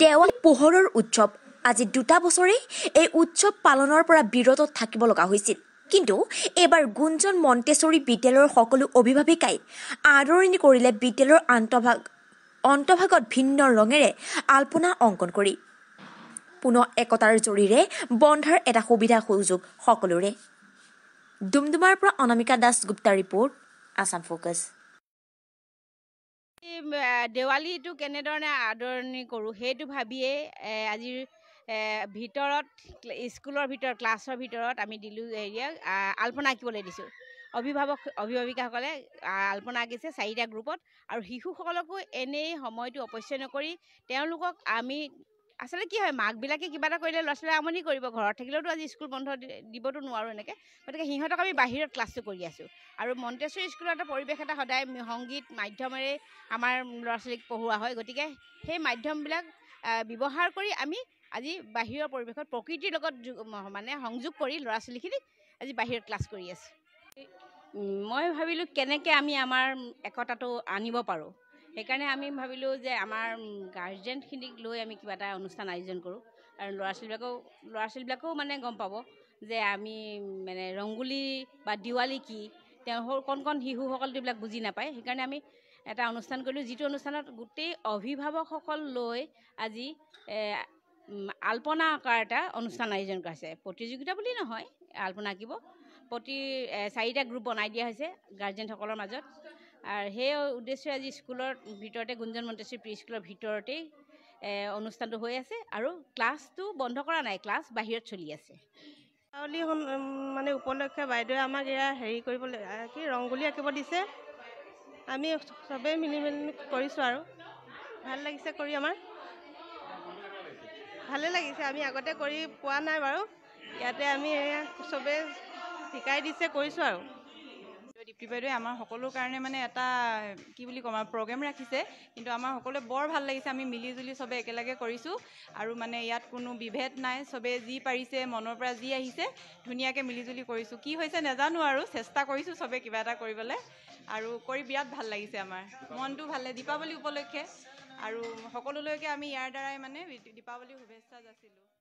দেৱালী পোহৰৰ উৎসৱ আজি দুটা বছৰেই এই উৎসৱ পালনৰ পৰা বিৰত থাকিব লগা হৈছিল কিন্তু এইবাৰ গুঞ্জন মণ্টেশ্বৰী বিদ্যালয়ৰ সকলো অভিভাৱিকাই আদৰণি কৰিলে বিদ্যালয়ৰ আন্তঃভাগ অন্তভাগত ভিন্ন ৰঙেৰে আল্পনা অংকন কৰি পুনৰ একতাৰ জৰীৰে বন্ধাৰ এটা সুবিধা সুযোগ সকলোৰে ডুমডুমাৰ পৰা অনামিকা দাস গুপ্তা ৰিপৰ্ট আছাম ফ'কাছ দেৱালীটো কেনেধৰণে আদৰণি কৰোঁ সেইটো ভাবিয়েই আজিৰ ভিতৰত স্কুলৰ ভিতৰত ক্লাছৰ ভিতৰত আমি দিলোঁ হেৰিয়াক আল্পনা আঁকিবলৈ দিছোঁ অভিভাৱক অভিভাৱিকাসকলে আল্পনা আঁকিছে চাৰিটা গ্ৰুপত আৰু শিশুসকলকো এনেই সময়টো অপচয় নকৰি তেওঁলোকক আমি আচলতে কি হয় মাকবিলাকে কিবা এটা কৰিলে ল'ৰা ছোৱালীয়ে আমনি কৰিব ঘৰত থাকিলেওতো আজি স্কুল বন্ধ দিবতো নোৱাৰোঁ এনেকৈ গতিকে সিহঁতক আমি বাহিৰত ক্লাছটো কৰি আছোঁ আৰু মণ্টেশ্বৰী স্কুলৰ এটা পৰিৱেশ এটা সদায় সংগীত মাধ্যমেৰে আমাৰ ল'ৰা ছোৱালীক পঢ়োৱা হয় গতিকে সেই মাধ্যমবিলাক ব্যৱহাৰ কৰি আমি আজি বাহিৰৰ পৰিৱেশত প্ৰকৃতিৰ লগত মানে সংযোগ কৰি ল'ৰা ছোৱালীখিনিক আজি বাহিৰত ক্লাছ কৰি আছোঁ মই ভাবিলোঁ কেনেকৈ আমি আমাৰ একতাটো আনিব পাৰোঁ সেইকাৰণে আমি ভাবিলোঁ যে আমাৰ গাৰ্জেনখিনিক লৈ আমি কিবা এটা অনুষ্ঠান আয়োজন কৰোঁ আৰু ল'ৰা ছোৱালীবিলাকেও ল'ৰা ছোৱালীবিলাকেও মানে গম পাব যে আমি মানে ৰংগোলী বা দিৱালী কি তেওঁ সৰু কণ কণ শিশুসকল এইবিলাক বুজি নাপায় সেইকাৰণে আমি এটা অনুষ্ঠান কৰিলোঁ যিটো অনুষ্ঠানত গোটেই অভিভাৱকসকল লৈ আজি আল্পনা অঁকাৰ এটা অনুষ্ঠান আয়োজন কৰা হৈছে প্ৰতিযোগিতা বুলি নহয় আল্পনা আঁকিব প্ৰতি চাৰিটা গ্ৰুপ বনাই দিয়া হৈছে গাৰ্জেনসকলৰ মাজত আৰু সেই উদ্দেশ্যে আজি স্কুলৰ ভিতৰতে গুঞ্জন মন্ত্ৰী প্ৰি স্কুলৰ ভিতৰতেই অনুষ্ঠানটো হৈ আছে আৰু ক্লাছটো বন্ধ কৰা নাই ক্লাছ বাহিৰত চলি আছে দীপাবলী মানে উপলক্ষে বাইদেৱে আমাক এয়া হেৰি কৰিব কি ৰঙ্গুলি আঁকিব দিছে আমি চবেই মিলি মেলি কৰিছোঁ আৰু ভাল লাগিছে কৰি আমাৰ ভালেই লাগিছে আমি আগতে কৰি পোৱা নাই বাৰু ইয়াতে আমি এয়া চবেই শিকাই দিছে কৰিছোঁ আৰু দীপ্তি বাইদেউ আমাৰ সকলোৰ কাৰণে মানে এটা কি বুলি ক'ম আৰু প্ৰগ্ৰেম ৰাখিছে কিন্তু আমাৰ সকলোৱে বৰ ভাল লাগিছে আমি মিলিজুলি চবে একেলগে কৰিছোঁ আৰু মানে ইয়াত কোনো বিভেদ নাই চবে যি পাৰিছে মনৰ পৰা যি আহিছে ধুনীয়াকৈ মিলিজুলি কৰিছোঁ কি হৈছে নাজানো আৰু চেষ্টা কৰিছোঁ চবে কিবা এটা কৰিবলৈ আৰু কৰি বিৰাট ভাল লাগিছে আমাৰ মনটো ভালে দীপাৱলী উপলক্ষে আৰু সকলোলৈকে আমি ইয়াৰ দ্বাৰাই মানে দীপাৱলীৰ শুভেচ্ছা যাচিলোঁ